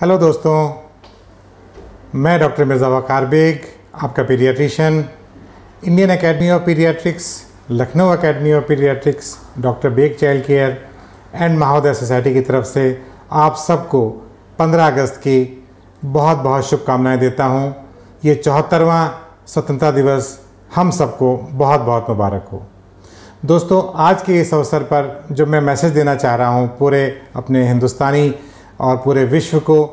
Hello दोस्तों मैं doctor Mirza Waqar Baig आपका paediatrician Indian academy of paediatrics Lucknow academy of paediatrics doctor Baig child care and महोदय society की तरफ से आप सबको 15 अगस्त की बहुत बहुत शुभकामनाएं देता हूं। ये चौहत्तरवा स्वतंत्रता दिवस हम सबको बहुत बहुत मुबारक हो दोस्तों आज के इस अवसर पर जो मैं मैसेज देना चाह रहा हूँ पूरे अपने हिंदुस्तानी और पूरे विश्व को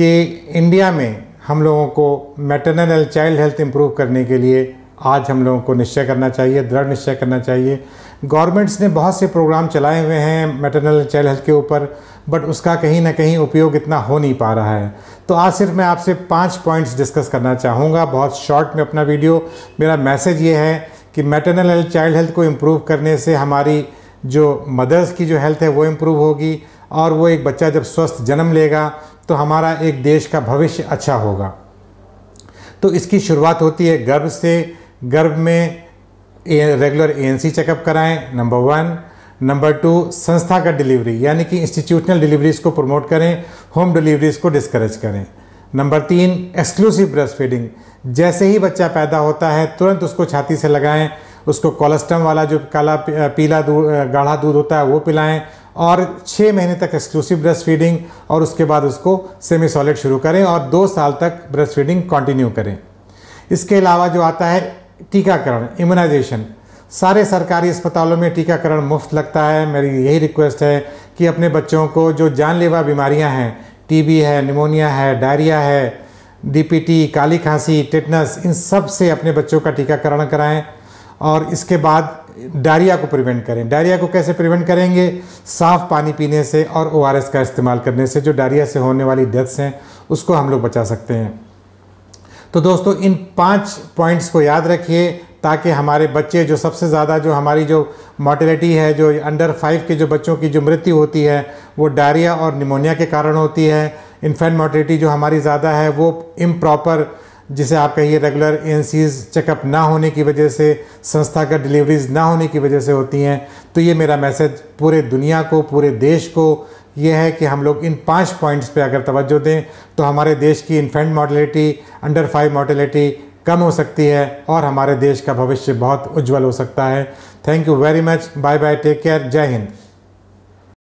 कि इंडिया में हम लोगों को maternal and child health improve करने के लिए आज हम लोगों को निश्चय करना चाहिए दृढ़ निश्चय करना चाहिए गवर्नमेंट्स ने बहुत से प्रोग्राम चलाए हुए हैं मेटरनल चाइल्ड हेल्थ के ऊपर बट उसका कहीं ना कहीं उपयोग इतना हो नहीं पा रहा है तो आज सिर्फ मैं आपसे पाँच पॉइंट्स डिस्कस करना चाहूँगा बहुत शॉर्ट में अपना वीडियो मेरा मैसेज ये है कि मेटरनल एंड चाइल्ड हेल्थ को इम्प्रूव करने से हमारी जो मदर्स की जो हेल्थ है वो इम्प्रूव होगी और वो एक बच्चा जब स्वस्थ जन्म लेगा तो हमारा एक देश का भविष्य अच्छा होगा तो इसकी शुरुआत होती है गर्भ से गर्भ में रेगुलर ए चेकअप कराएं नंबर वन नंबर टू संस्था का डिलीवरी यानी कि इंस्टीट्यूशनल डिलीवरीज को प्रमोट करें होम डिलीवरीज को डिस्करेज करें नंबर तीन एक्सक्लूसिव ब्रेस्ट फीडिंग जैसे ही बच्चा पैदा होता है तुरंत उसको छाती से लगाएं उसको कोलेस्ट्रम वाला जो काला पीला दूध गाढ़ा दूध होता है वो पिलाएं और छः महीने तक एक्सक्लूसिव ब्रेस्ट फीडिंग और उसके बाद उसको सेमी सॉलिड शुरू करें और दो साल तक ब्रेस्ट फीडिंग कंटिन्यू करें इसके अलावा जो आता है टीकाकरण इम्यूनाइजेशन सारे सरकारी अस्पतालों में टीकाकरण मुफ्त लगता है मेरी यही रिक्वेस्ट है कि अपने बच्चों को जो जानलेवा बीमारियाँ हैं टी है निमोनिया है डायरिया है डी काली खांसी टिटनस इन सब से अपने बच्चों का टीकाकरण कराएँ और इसके बाद डायरिया को प्रिवेंट करें डायरिया को कैसे प्रिवेंट करेंगे साफ पानी पीने से और ओ का इस्तेमाल करने से जो डायरिया से होने वाली डेथ्स हैं उसको हम लोग बचा सकते हैं तो दोस्तों इन पांच पॉइंट्स को याद रखिए ताकि हमारे बच्चे जो सबसे ज़्यादा जो हमारी जो मोटिलिटी है जो अंडर फाइव के जो बच्चों की जो मृत्यु होती है वो डायरिया और निमोनिया के कारण होती है इन्फेंट मोटिलिटी जो हमारी ज़्यादा है वो इम प्रॉपर जिसे आप कहिए रेगुलर ए चेकअप ना होने की वजह से संस्थागत डिलीवरीज ना होने की वजह से होती हैं तो ये मेरा मैसेज पूरे दुनिया को पूरे देश को ये है कि हम लोग इन पांच पॉइंट्स पे अगर तवज्जो दें तो हमारे देश की infant mortality under five mortality कम हो सकती है और हमारे देश का भविष्य बहुत उज्जवल हो सकता है thank you very much bye bye take care जय हिंद